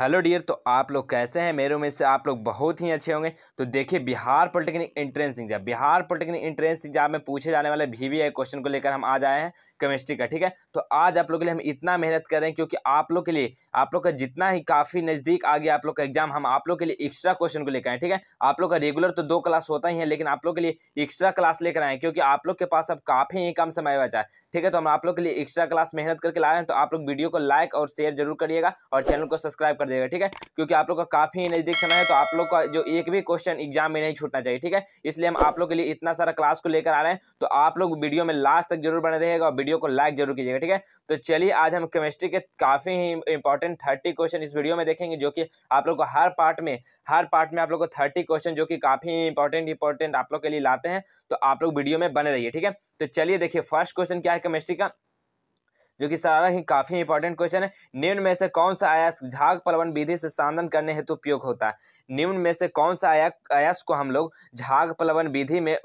hello dear तो आप लोग कैसे हैं मेरे उम्मीद से आप लोग बहुत ही अच्छे होंगे तो देखिए Bihar polytechnic entrance exam Bihar polytechnic entrance exam में पूछे जाने वाले भी वी क्वेश्चन को लेकर हम आज आए हैं केमिस्ट्री का ठीक है तो आज आप लोग के लिए हम इतना मेहनत कर रहे हैं क्योंकि आप लोग के लिए आप लोग का जितना ही काफ़ी नज़दीक आ गया आप लोग का एग्जाम हम आप लोग के लिए एक्स्ट्रा क्वेश्चन को लेकर आए ठीक है आप लोग का रेगुलर तो दो क्लास होता ही है लेकिन आप लोग के लिए एक्स्ट्रा क्लास लेकर आए क्योंकि आप लोग के पास अब काफ़ी ही कम समय बचा है ठीक है तो हम आप लोग के लिए एक्स्ट्रा क्लास मेहनत करके ला रहे हैं तो आप लोग वीडियो को लाइक और शेयर जरूर करिएगा और चैनल को सब्सक्राइब कर देगा ठीक है क्योंकि आप लोग का काफ़ी नज़दीक समय है तो आप लोग का जो एक भी क्वेश्चन एग्जाम में नहीं छूटना चाहिए ठीक है इसलिए हम आप लोग के लिए इतना सारा क्लास को लेकर आ रहे हैं तो आप लोग वीडियो में लास्ट तक जरूर बने रहेगा और वीडियो को लाइक जरूर कीजिएगा ठीक है तो चलिए आज हम केमिस्ट्री के काफ़ी ही इंपॉर्टेंट थर्टी क्वेश्चन इस वीडियो में देखेंगे जो कि आप लोग को हर पार्ट में हर पार्ट में आप लोग को थर्टी क्वेश्चन जो कि काफ़ी इंपॉर्टेंट इंपॉर्टेंट आप लोग के लिए लाते हैं तो आप लोग वीडियो में बने रहिए ठीक है तो चलिए देखिए फर्स्ट क्वेश्चन क्या है केमिस्ट्री का जो कि सारा ही काफ़ी इंपॉर्टेंट क्वेश्चन है निम्न में से कौन सा आयास झाग पलवन विधि से सांदन करने हेतु उपयोग होता है निम्न में से कौन सा आया आयास को हम लोग झाग पलवन विधि में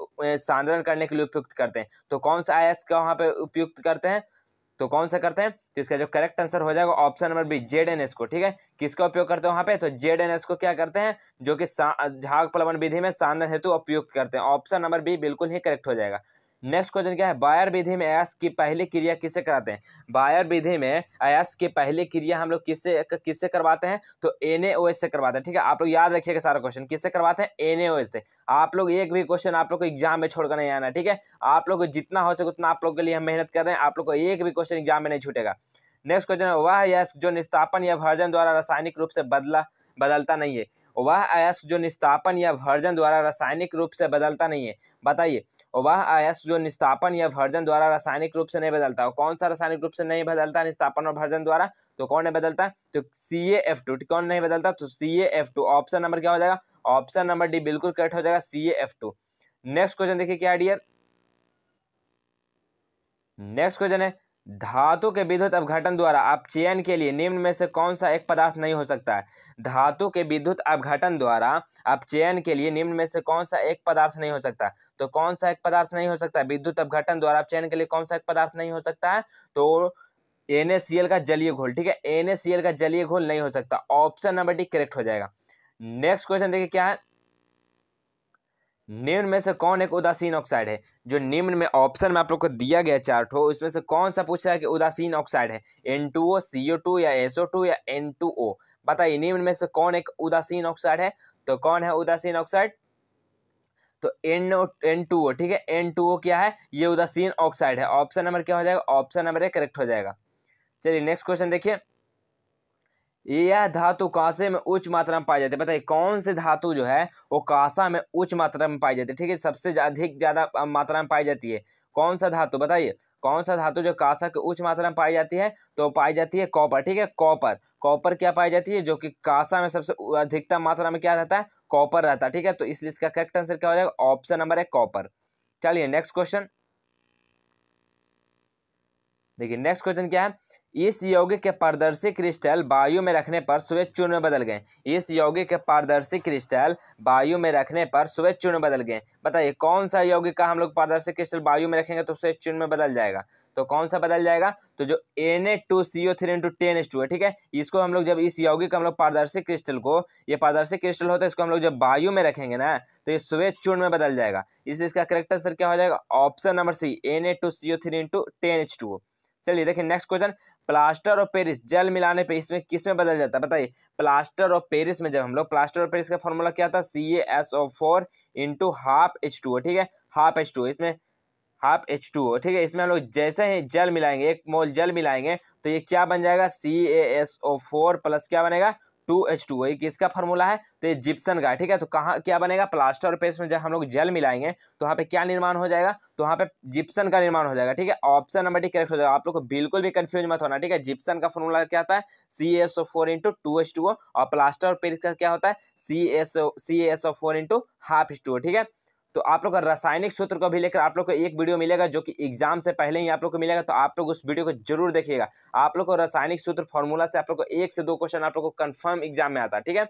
सांद्रण करने के लिए उपयुक्त करते हैं तो कौन सा आयास का वहाँ पर उपयुक्त करते हैं तो कौन सा करते हैं तो इसका जो करेक्ट आंसर हो जाएगा option number B Z N S को ठीक है किसका उपयोग करते हैं वहाँ पे तो जेड एन एस को क्या करते हैं जो कि झाग पलवन विधि में सांदन हेतु उपयुक्त करते हैं ऑप्शन नंबर बी बिल्कुल ही करेक्ट हो जाएगा नेक्स्ट क्वेश्चन क्या है बायर विधि में अयस की पहली क्रिया किसे कराते हैं बायर विधि में अयस की पहली क्रिया हम लोग किससे किससे करवाते हैं तो एन से करवाते हैं ठीक है आप लोग याद रखिएगा सारा क्वेश्चन किससे करवाते हैं एन से आप लोग एक भी क्वेश्चन आप लोग को एग्जाम में छोड़कर नहीं आना ठीक है आप लोग जितना हो सके उतना आप लोग के लिए हम मेहनत कर रहे हैं आप लोग को एक भी क्वेश्चन एग्जाम में नहीं छूटेगा नेक्स्ट क्वेश्चन है वह अयस जो निस्तापन या भर्जन द्वारा रासायनिक रूप से बदला बदलता नहीं है वह अयस्क जो निस्तापन या भर्जन द्वारा रासायनिक रूप से बदलता नहीं है बताइए वह आयस जो निस्तापन या भर्जन द्वारा रासायनिक रूप से नहीं बदलता और कौन सा रासायनिक रूप से नहीं बदलता निस्तापन और भर्जन द्वारा तो कौन नहीं बदलता तो सी एफ टू कौन नहीं बदलता तो C F two option number क्या हो जाएगा ऑप्शन नंबर डी बिल्कुल करेक्ट हो जाएगा C F two next question देखिए क्या डियर नेक्स्ट क्वेश्चन है धातु के विद्युत अपघटन द्वारा अपचयन के लिए निम्न में से कौन सा एक पदार्थ नहीं हो सकता है धातु के विद्युत अपघटन द्वारा अपचयन के लिए निम्न में से कौन सा एक पदार्थ नहीं हो सकता तो कौन सा एक पदार्थ नहीं हो सकता विद्युत अपघटन द्वारा अपचयन के लिए कौन सा एक पदार्थ नहीं हो सकता है तो एन का जलीय घोल ठीक है एन का जलीय घोल नहीं हो सकता ऑप्शन नंबर डी करेक्ट हो जाएगा नेक्स्ट क्वेश्चन देखिए क्या है निम्न में से कौन एक उदासीन ऑक्साइड है जो निम्न में ऑप्शन में आप लोग को दिया गया चार्ट हो उसमें से कौन सा पूछ रहा है कि उदासीन ऑक्साइड है N two O C O two या एसओ टू या एन टू ओ बताइए निम्न में से कौन एक उदासीन ऑक्साइड है तो कौन है उदासीन ऑक्साइड तो एन एन टू ओ ठीक है एन टू ओ क्या है ये उदासीन ऑक्साइड है ऑप्शन नंबर क्या हो जाएगा ऑप्शन नंबर ए करेक्ट हो जाएगा चलिए नेक्स्ट क्वेश्चन देखिए यह धातु कांसे में उच्च मात्रा में पाई जाती है बताइए कौन से धातु जो है वो कांसा में उच्च मात्रा में पाई जाती है ठीक है सबसे अधिक ज़्यादा मात्रा में पाई जाती है कौन सा धातु बताइए कौन सा धातु जो कांसा के उच्च मात्रा में पाई जाती है तो पाई जाती है कॉपर ठीक है कॉपर कॉपर क्या पाई जाती है जो कि कांसा में सबसे अधिकतम मात्रा में क्या रहता है कॉपर रहता है ठीक है तो इसलिए इसका करेक्ट आंसर क्या हो जाएगा ऑप्शन नंबर है कॉपर चलिए नेक्स्ट क्वेश्चन देखिए नेक्स्ट क्वेश्चन क्या है इस यौगिक के पारदर्शी क्रिस्टल वायु में रखने पर स्वेच्छ चूर्ण में बदल गए इस यौगिक के पारदर्शी क्रिस्टल वायु में रखने पर स्वेच्छ चूर्ण में बदल गए बताइए कौन सा यौगिक का हम लोग पारदर्शी क्रिस्टल वायु में रखेंगे तो स्वेच्छ चूर्ण में बदल जाएगा तो कौन सा बदल जाएगा तो जो N A two C O three into ten S two है ठीक है इसको हम लोग जब इस यौगिक हम लोग पारदर्शी क्रिस्टल को ये पारदर्शी क्रिस्टल होता है इसको हम लोग जब वायु में रखेंगे ना तो ये स्वेच्छ चूर्ण में बदल जाएगा इसलिए इसका करेक्ट आंसर क्या हो जाएगा option number C N A two C O three into ten H two चलिए देखिए नेक्स्ट क्वेश्चन प्लास्टर और पेरिस जल मिलाने पे इसमें किस में बदल जाता है बताइए प्लास्टर और पेरिस में जब हम लोग प्लास्टर और पेरिस का फॉर्मूला क्या था C A S O four into half H two ठीक है हाफ एच टू इसमें हाफ एच टू ओ ठीक है इसमें हम लोग जैसे ही जल मिलाएंगे एक मोल जल मिलाएंगे तो ये क्या बन जाएगा C A S O four plus क्या बनेगा टू एच टू एक किसका फॉर्मूला है तो ये जिप्सन का ठीक है तो कहाँ क्या बनेगा प्लास्टर और पेस्ट में जब हम लोग जल मिलाएंगे तो वहाँ पे क्या निर्माण हो जाएगा तो वहाँ पे जिप्सन का निर्माण हो जाएगा ठीक है ऑप्शन नंबर डी करेक्ट हो जाएगा आप लोग को बिल्कुल भी कन्फ्यूज मत होना ठीक है जिप्सन का फॉर्मूला क्या होता है C S O four into two H two O और प्लास्टर और पेस्ट का क्या होता है C S O C S O four into half H two O ठीक है तो आप लोग का रासायनिक सूत्र को भी लेकर आप लोग को एक वीडियो मिलेगा जो कि एग्जाम से पहले ही आप लोग को मिलेगा तो आप लोग उस वीडियो को जरूर देखिएगा आप लोग को रासायनिक सूत्र फॉर्मूला से आप लोग को एक से दो क्वेश्चन आप लोग को कन्फर्म एग्जाम में आता है ठीक है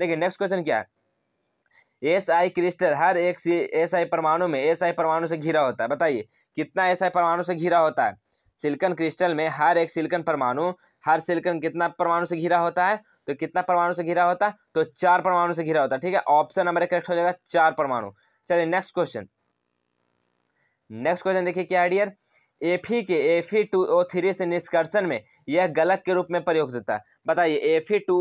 देखिए नेक्स्ट क्वेश्चन क्या है एस आई क्रिस्टल हर एक सी एस आई परमाणु में एस आई परमाणु से घिरा होता है बताइए कितना एस आई परमाणु से घिरा होता है सिल्कन क्रिस्टल में हर एक सिल्कन परमाणु हर सिल्कन कितना परमाणु से घिरा होता है तो कितना परमाणु से घिरा होता है तो चार परमाणु से घिरा होता है ठीक है ऑप्शन नंबर करेक्ट हो जाएगा चार परमाणु चलिए नेक्स्ट क्वेश्चन नेक्स्ट क्वेश्चन देखिए क्या आइडियर एफी के एफी टू ओ थ्री से निष्कर्षण में यह गलत के रूप में प्रयोग होता है बताइए F E two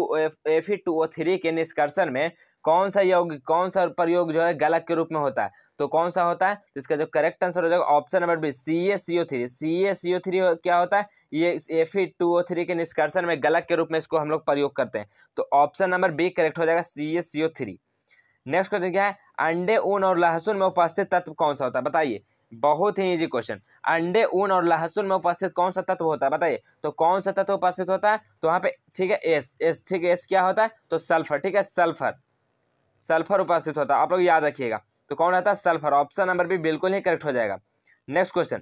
F E two O three के निष्कर्षण में कौन सा योग कौन सा प्रयोग जो है गलत के रूप में होता है तो कौन सा होता है तो इसका जो करेक्ट आंसर हो जाएगा option number B C A C O three C A C O three क्या होता है ये एफी टू ओ थ्री के निष्कर्षण में गलत के रूप में इसको हम लोग प्रयोग करते हैं तो ऑप्शन नंबर बी करेक्ट हो जाएगा C A C O three next question क्या है अंडे ऊन और लहसुन में उपस्थित तत्व कौन सा होता है बताइए बहुत ही इजी क्वेश्चन अंडे ऊन और लहसुन में उपस्थित कौन सा तत्व होता है बताइए तो कौन सा तत्व उपस्थित होता है तो वहाँ पे ठीक है एस एस ठीक है एस क्या होता है तो सल्फर ठीक है सल्फर सल्फर उपस्थित होता है आप लोग याद रखिएगा तो कौन रहता है सल्फर ऑप्शन नंबर भी बिल्कुल ही करेक्ट हो जाएगा नेक्स्ट क्वेश्चन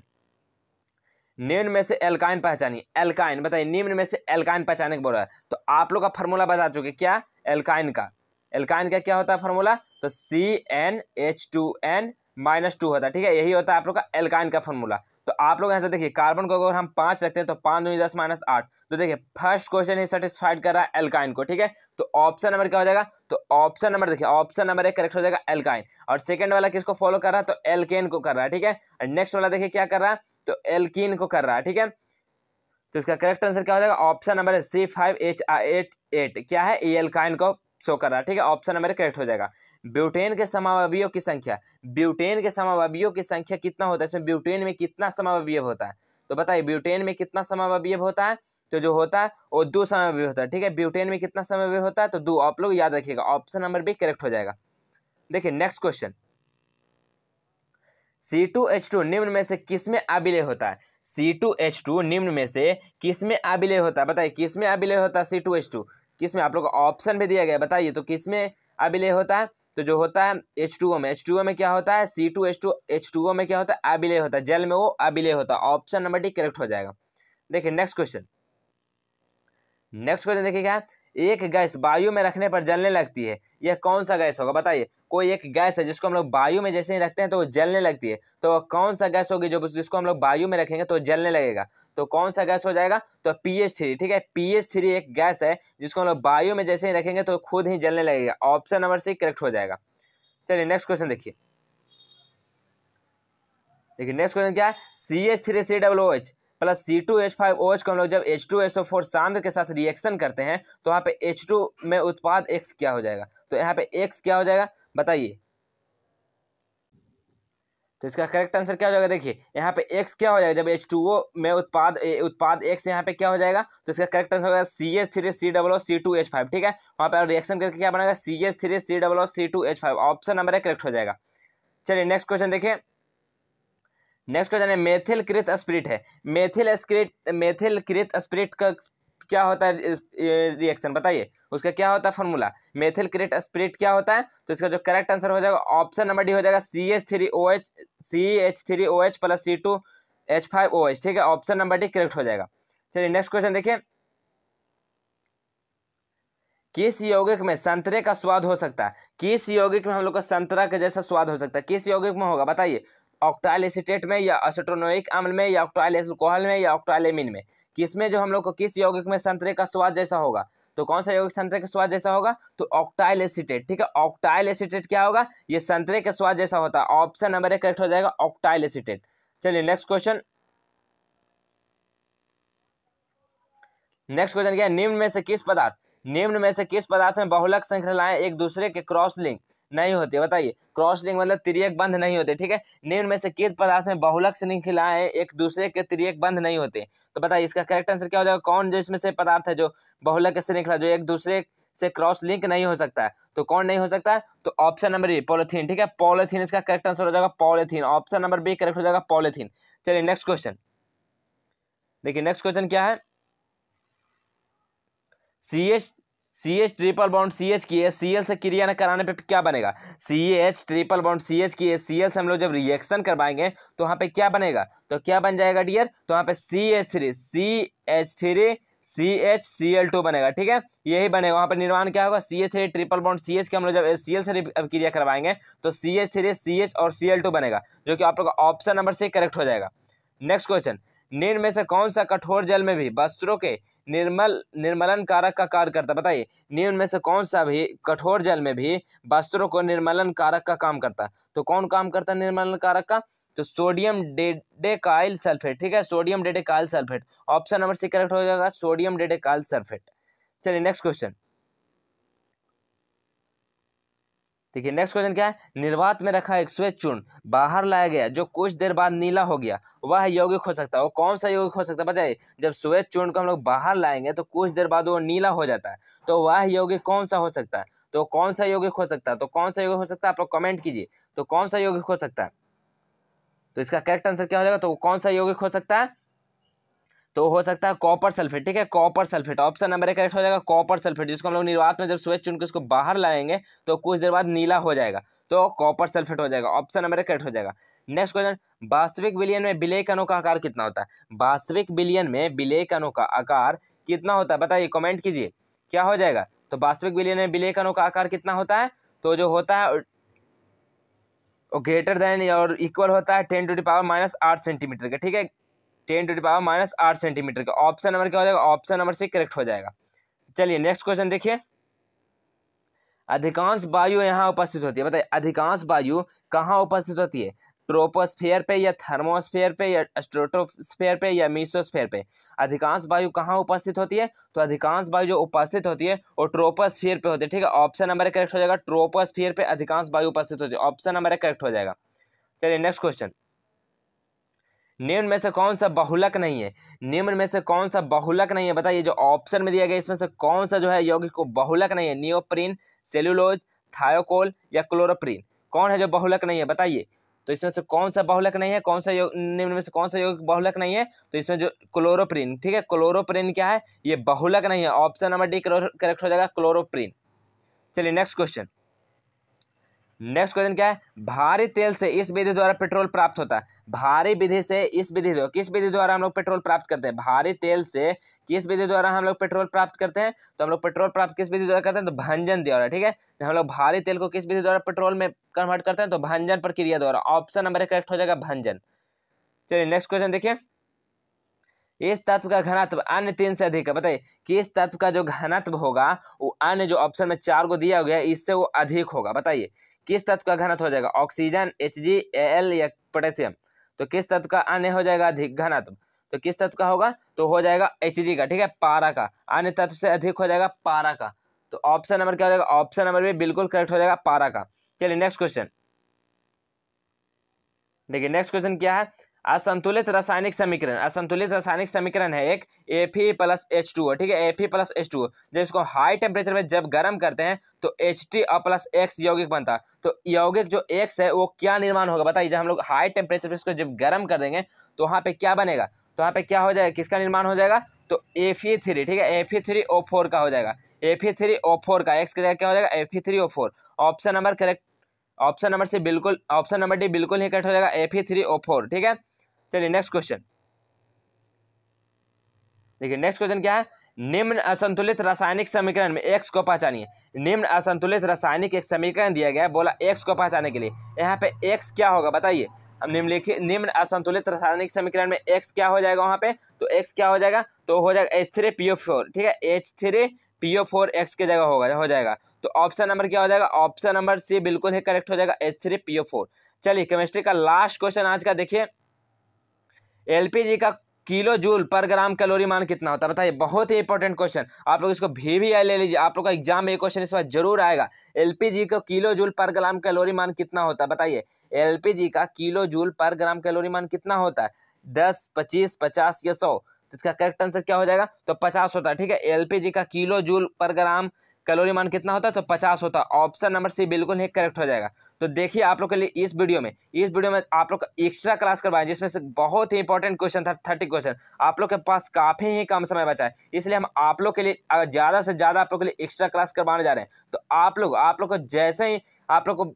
निम्न में से एल्काइन पहचानी एल्काइन बताइए निम्न में से एल्काइन पहचाने का बोल रहा है तो आप लोग का फॉर्मूला बता चुके क्या एल्काइन का एल्काइन का क्या होता है फॉर्मूला तो C N H two N minus two होता है ठीक है यही होता है आप लोग का एल्काइन का फॉर्मूला तो आप लोग ऐसा देखिए कार्बन को अगर हम पाँच रखते हैं तो पाँच दूनी दस माइनस आठ तो देखिए फर्स्ट क्वेश्चन ही सेटिस्फाइड कर रहा है एल्काइन को ठीक है तो ऑप्शन नंबर क्या हो जाएगा तो ऑप्शन नंबर देखिए ऑप्शन नंबर एक करेक्ट हो जाएगा एल्काइन और सेकंड वाला किसको फॉलो कर रहा है तो एल्केन को कर रहा है ठीक है नेक्स्ट वाला देखिए क्या कर रहा है तो एल्किन को कर रहा है ठीक है तो इसका करेक्ट आंसर क्या हो जाएगा option number C five H eight eight क्या है ई एल्काइन को शो कर रहा है ठीक है ऑप्शन नंबर करेक्ट हो जाएगा ब्यूटेन के समावयवियों की संख्या ब्यूटेन के समावयवियों की संख्या कितना होता है इसमें ब्यूटेन में कितना समावय होता है तो बताइए ब्यूटेन में कितना समावय होता है तो जो होता है वो दो समावयव होता है ठीक है ब्यूटेन में कितना समावयव होता है तो दो आप लोग याद रखिएगा ऑप्शन नंबर बी करेक्ट हो जाएगा देखिए next question C two H two निम्न में से किस में अभिलय होता है सी टू एच टू निम्न में से किस में अभिलय होता है बताइए किस में अभिलय होता है सी टू एच टू किस में आप लोग ऑप्शन भी दिया गया बताइए तो किस में अभिलय होता है तो जो होता है एच टू ओ में एच टू ओ में क्या होता है C two H two H two O में क्या होता है अभिलय होता है जल में वो अभिलय होता है ऑप्शन नंबर डी करेक्ट हो जाएगा देखिए नेक्स्ट क्वेश्चन नेक्स्ट क्वेश्चन देखिए क्या है एक गैस वायु में रखने पर जलने लगती है यह कौन सा गैस होगा बताइए कोई एक गैस है जिसको हम लोग वायु में जैसे ही रखते हैं तो वो जलने लगती है तो वह कौन सा गैस होगी जो जिसको हम लोग वायु में रखेंगे तो जलने लगेगा तो कौन सा गैस हो जाएगा तो पी एच थ्री ठीक है पी एच थ्री एक गैस है जिसको हम लोग वायु में जैसे ही रखेंगे तो खुद ही जलने लगेगा ऑप्शन नंबर सी करेक्ट हो जाएगा चलिए नेक्स्ट क्वेश्चन देखिए देखिए नेक्स्ट क्वेश्चन क्या है C H three C W H plus C two H five O H को हम लोग जब H two S O four सांद्र के साथ रिएक्शन करते हैं तो वहाँ पे एच टू में उत्पाद एक्स क्या हो जाएगा तो यहाँ पे एक्स क्या हो जाएगा बताइए तो इसका करेक्ट आंसर क्या हो जाएगा देखिए यहाँ पे एक्स क्या हो जाएगा जब एच टू ओ में उत्पाद ए, उत्पाद एक्स यहाँ पे क्या हो जाएगा तो इसका करेक्ट आंसर होगा C S three C double O C two H five ठीक है वहाँ पे रिएक्शन करके क्या बनेगा C S three C double O C two H five option number है करेक्ट हो जाएगा चलिए नेक्स्ट क्वेश्चन देखिए नेक्स्ट क्वेश्चन है मेथिल कृत स्प्रिट है मेथिल स्क्रिट मेथिल कृत स्प्रिट का क्या होता है रिएक्शन बताइए उसका क्या होता है फॉर्मूला मेथिल क्रेट स्प्रिट क्या होता है तो इसका जो करेक्ट आंसर हो जाएगा ऑप्शन नंबर डी हो जाएगा C H three O H C H three O H plus C two H five O H ठीक है ऑप्शन नंबर डी करेक्ट हो जाएगा चलिए नेक्स्ट क्वेश्चन देखिए किस यौगिक में संतरे का स्वाद हो सकता है किस यौगिक में हम लोग का संतरा के जैसा स्वाद हो सकता है किस यौगिक में होगा बताइए ऑक्टाइल एसिटेट में या असेटोनोइक अम्ल में या ऑक्टाइल एल्कोहल में या ऑक्टाइल एमिन में किसमें जो हम लोग को किस यौगिक में संतरे का स्वाद जैसा होगा तो कौन सा यौगिक संतरे का स्वाद जैसा होगा तो ऑक्टाइल एसिटेट ठीक है ऑक्टाइल एसिटेट क्या होगा ये संतरे का स्वाद जैसा होता है ऑप्शन नंबर एक करेक्ट हो जाएगा ऑक्टाइल एसिटेट चलिए नेक्स्ट क्वेश्चन नेक्स्ट क्वेश्चन क्या है निम्न में से किस पदार्थ निम्न में से किस पदार्थ में बहुलक श्रृंखलाएं एक दूसरे के क्रॉस लिंक नहीं होती बताइए क्रॉस लिंग मतलब त्रियक बंध नहीं होते ठीक है निम्न में से किस पदार्थ में बहुलक से एक दूसरे के त्रियक बंध नहीं होते तो बताइए इसका करेक्ट आंसर क्या हो जाएगा कौन जो इसमें से पदार्थ है जो बहुलक से निखिला जो एक दूसरे से क्रॉस लिंक नहीं हो सकता है तो कौन नहीं हो सकता है तो ऑप्शन नंबर ए पॉलिथीन ठीक है पॉलिथीन इसका करेक्ट आंसर हो जाएगा polythene option number B correct हो जाएगा पॉलिथीन चलिए नेक्स्ट क्वेश्चन देखिए नेक्स्ट क्वेश्चन क्या है C H C H triple bond C H की है सी एल से क्रिया न कराने पे क्या बनेगा C H triple bond C H की है सी एल से हम लोग जब रिएक्शन करवाएंगे तो वहाँ पे क्या बनेगा तो क्या बन जाएगा डियर तो वहाँ पे C H three C H three C H C L two बनेगा ठीक है यही बनेगा वहाँ पर निर्माण क्या होगा C H three triple bond C H के हम लोग जब सी एल से क्रिया करवाएंगे तो C H three C H और सी एल टू बनेगा जो कि आप लोग का ऑप्शन नंबर से करेक्ट हो जाएगा नेक्स्ट क्वेश्चन निम्न में से कौन सा कठोर जल में भी वस्त्रों के निर्मल निर्मलन कारक का कार्य करता है बताइए निम्न में से कौन सा भी कठोर जल में भी वस्त्रों को निर्मलन कारक का काम करता है तो कौन काम करता है निर्मलन कारक का तो सोडियम डेडेकाइल सल्फेट ठीक है sodium dodecyl sulphate option number C correct हो जाएगा सोडियम डेडेकाइल सल्फेट चलिए नेक्स्ट क्वेश्चन देखिए नेक्स्ट क्वेश्चन क्या है निर्वात में रखा एक श्वेत चूर्ण बाहर लाया गया जो कुछ देर बाद नीला हो गया वह यौगिक हो सकता है वो कौन सा यौगिक हो सकता है बताइए जब स्वेच चूर्ण को हम लोग बाहर लाएंगे तो कुछ देर बाद वो नीला हो जाता है तो वह यौगिक कौन सा हो सकता है तो कौन सा यौगिक हो सकता है तो कौन सा यौगिक हो सकता है आप लोग कमेंट कीजिए तो कौन सा यौगिक हो सकता है तो इसका करेक्ट आंसर क्या हो जाएगा तो कौन सा यौगिक हो सकता है तो हो सकता है कॉपर सल्फेट ठीक है कॉपर सल्फेट ऑप्शन नंबर एक करेक्ट हो जाएगा कॉपर सल्फेट जिसको हम लोग निर्वात में जब स्वेच चुन के उसको बाहर लाएंगे तो कुछ देर बाद नीला हो जाएगा तो कॉपर सल्फेट हो जाएगा ऑप्शन नंबर एक करेक्ट हो जाएगा नेक्स्ट क्वेश्चन वास्तविक बिलियन में बिले कणों का आकार कितना होता है वास्तविक बिलियन में बिले कणों का आकार कितना होता है बताइए कॉमेंट कीजिए क्या हो जाएगा तो वास्तविक बिलियन में बिले कणों का आकार कितना होता है तो जो होता है ग्रेटर देन और इक्वल होता है ten to the power minus आठ सेंटीमीटर का ठीक है ten to the power minus आठ सेंटीमीटर का ऑप्शन नंबर क्या हो जाएगा ऑप्शन नंबर से करेक्ट हो जाएगा चलिए नेक्स्ट क्वेश्चन देखिए अधिकांश वायु यहाँ उपस्थित होती है बताइए अधिकांश वायु कहाँ उपस्थित होती है ट्रोपोस्फेयर पे या थर्मोस्फेयर पे या स्ट्रेटोस्फेयर पे या मीसोस्फेयर पे अधिकांश वायु कहाँ उपस्थित होती है तो अधिकांश वायु जो उपस्थित होती है वो ट्रोपोस्फेयर पे होती है ठीक है ऑप्शन नंबर करेक्ट हो जाएगा ट्रोपोस्फेयर पे अधिकांश वायु उपस्थित होती है ऑप्शन नंबर करेक्ट हो जाएगा चलिए नेक्स्ट क्वेश्चन निम्न में से कौन सा बहुलक नहीं है निम्न में से कौन सा बहुलक नहीं है बताइए जो ऑप्शन में दिया गया इसमें से कौन सा जो है यौगिक को बहुलक नहीं है नियोप्रीन सेल्यूलोज थायोकोल या क्लोरोप्रीन कौन है जो बहुलक नहीं है बताइए तो इसमें से कौन सा बहुलक नहीं है कौन सा योग निम्न में से कौन सा यौगिक बहुलक नहीं है तो इसमें जो क्लोरोप्रीन ठीक है क्लोरोप्रीन क्या है ये बहुलक नहीं है ऑप्शन नंबर डी करेक्ट हो जाएगा क्लोरोप्रीन चलिए नेक्स्ट क्वेश्चन नेक्स्ट क्वेश्चन क्या है भारी तेल से इस विधि द्वारा पेट्रोल प्राप्त होता है भारी विधि से इस विधि द्वारा किस विधि द्वारा हम लोग पेट्रोल प्राप्त करते हैं भारी तेल से किस विधि द्वारा हम लोग पेट्रोल प्राप्त करते हैं तो हम लोग पेट्रोल प्राप्त किस विधि द्वारा करते हैं तो भंजन द्वारा ठीक है तो हम लोग भारी तेल को किस विधि द्वारा पेट्रोल में कन्वर्ट करते हैं तो भंजन प्रक्रिया द्वारा ऑप्शन नंबर करेक्ट हो जाएगा भंजन चलिए नेक्स्ट क्वेश्चन देखिए इस तत्व का घनत्व अन्य तीन से अधिक है बताइए कि इस तत्व का जो घनत्व होगा वो अन्य जो ऑप्शन में चार को दिया गया इससे वो अधिक होगा बताइए किस तत्व का घनत्व हो जाएगा ऑक्सीजन एच जी एल या पोटेशियम तो किस तत्व का अन्य हो जाएगा अधिक घनत्व तो किस तत्व का होगा तो हो जाएगा एच जी का ठीक है पारा का अन्य तत्व से अधिक हो जाएगा पारा का तो ऑप्शन नंबर क्या हो जाएगा ऑप्शन नंबर भी बिल्कुल करेक्ट हो जाएगा पारा का चलिए नेक्स्ट क्वेश्चन देखिए नेक्स्ट क्वेश्चन क्या है असंतुलित रासायनिक समीकरण असंतुलित रासायनिक समीकरण है एक A P plus H two ठीक है A P plus H two जब इसको हाई टेम्परेचर में जब गर्म करते हैं तो एच टी और प्लस एक्स यौगिक बनता है तो यौगिक जो एक्स है वो क्या निर्माण होगा बताइए जब हम लोग हाई टेम्परेचर पर इसको जब गर्म कर देंगे तो वहाँ पर क्या बनेगा तो वहाँ पर क्या हो जाएगा किसका निर्माण हो जाएगा तो ए थ्री ठीक है ए फी थ्री ओ फोर का हो जाएगा ए फी थ्री ओ फोर का एक्स क्या हो जाएगा ए फी three O four option number correct option number C बिल्कुल ऑप्शन नंबर डी बिल्कुल ही कट हो जाएगा एफ थ्री ओ फोर ठीक है चलिए नेक्स्ट क्वेश्चन देखिए नेक्स्ट क्वेश्चन क्या है निम्न असंतुलित रासायनिक समीकरण में एक्स को पहचानिए निम्न असंतुलित रासायनिक एक समीकरण दिया गया है बोला एक्स को पहचाने के लिए यहाँ पे एक्स क्या होगा बताइए अब निम्नलिखित निम्न असंतुलित रासायनिक समीकरण में एक्स क्या हो जाएगा वहाँ पे तो एक्स क्या हो जाएगा तो हो जाएगा H three P O four ठीक है H three P O four X की जगह होगा हो जाएगा तो ऑप्शन नंबर क्या हो जाएगा ऑप्शन नंबर सी बिल्कुल ही करेक्ट हो जाएगा S three P O four चलिए केमिस्ट्री का लास्ट क्वेश्चन आज का देखिए एलपीजी का किलो जूल पर ग्राम कैलोरी मान कितना होता है बताइए बहुत ही इंपॉर्टेंट क्वेश्चन आप लोग इसको भी भी ले लीजिए आप लोग का एग्जाम में ये क्वेश्चन इस बार जरूर आएगा एलपीजी का किलो जूल पर ग्राम कैलोरी मान कितना होता है बताइए एलपीजी का किलो जूल पर ग्राम कैलोरी मान कितना होता है दस पच्चीस पचास या सौ तो इसका करेक्ट आंसर क्या हो जाएगा तो पचास होता है ठीक है एलपीजी का किलो जूल पर ग्राम कैलोरी मान कितना होता है तो पचास होता है ऑप्शन नंबर सी बिल्कुल ही करेक्ट हो जाएगा तो देखिए आप लोग के लिए इस वीडियो में इस वीडियो में आप लोग एक्स्ट्रा क्लास करवाएं जिसमें से बहुत ही इंपॉर्टेंट क्वेश्चन था थर्टी क्वेश्चन आप लोग के पास काफ़ी ही कम समय बचा है इसलिए हम आप लोग के लिए ज़्यादा से ज़्यादा आप लोग के लिए एक्स्ट्रा क्लास करवाने जा रहे हैं तो आप लोग आप लोग को जैसे ही आप लोग को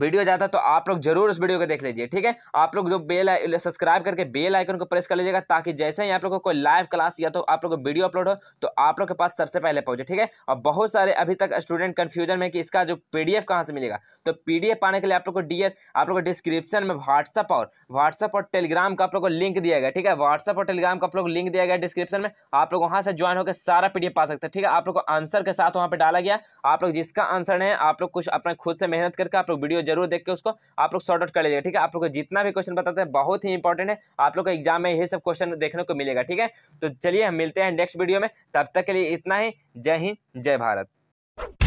वीडियो जाता तो आप लोग जरूर उस वीडियो को देख लीजिए ठीक है आप लोग जो बेल सब्सक्राइब करके बेल आइकन को प्रेस कर लीजिएगा ताकि जैसे ही आप लोगों को कोई लाइव क्लास या तो आप लोग वीडियो अपलोड हो तो आप लोग के पास सबसे पहले पहुंचे ठीक है और बहुत सारे अभी तक स्टूडेंट कन्फ्यूजन में कि इसका जो पी डी कहाँ से मिलेगा तो पी पाने के लिए आप लोग को डियर आप लोग को डिस्क्रिप्शन में व्हाट्सअप और व्हाट्सअप और टेलीग्राम का आप लोग को लिंक दिया गया ठीक है व्हाट्सअप और टेलीग्राम का आप लोग लिंक दिया गया डिस्क्रिप्शन में आप लोग वहाँ से ज्वाइन होकर सारा पी पा सकते हैं ठीक है आप लोग को आंसर के साथ वहाँ पर डाला गया आप लोग जिसका आंसर है आप लोग कुछ अपने खुद से मेहनत करके आप लोग वीडियो जरूर देख के उसको आप लोग शॉर्ट आउट कर लीजिएगा ठीक है आप लोग को जितना भी क्वेश्चन बताते हैं बहुत ही इंपॉर्टेंट है आप लोग को एग्जाम में यही सब क्वेश्चन देखने को मिलेगा ठीक है तो चलिए हम मिलते हैं नेक्स्ट वीडियो में तब तक के लिए इतना ही जय हिंद जय भारत